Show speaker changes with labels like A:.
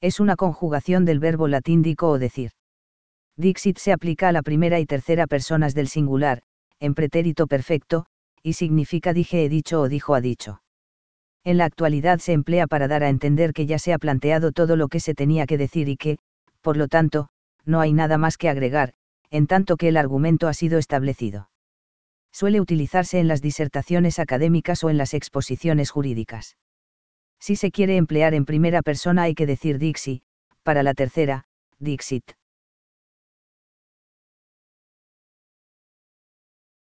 A: es una conjugación del verbo latín dico o decir. Dixit se aplica a la primera y tercera personas del singular, en pretérito perfecto, y significa dije he dicho o dijo ha dicho. En la actualidad se emplea para dar a entender que ya se ha planteado todo lo que se tenía que decir y que, por lo tanto, no hay nada más que agregar, en tanto que el argumento ha sido establecido. Suele utilizarse en las disertaciones académicas o en las exposiciones jurídicas. Si se quiere emplear en primera persona hay que decir Dixie, para la tercera, Dixit.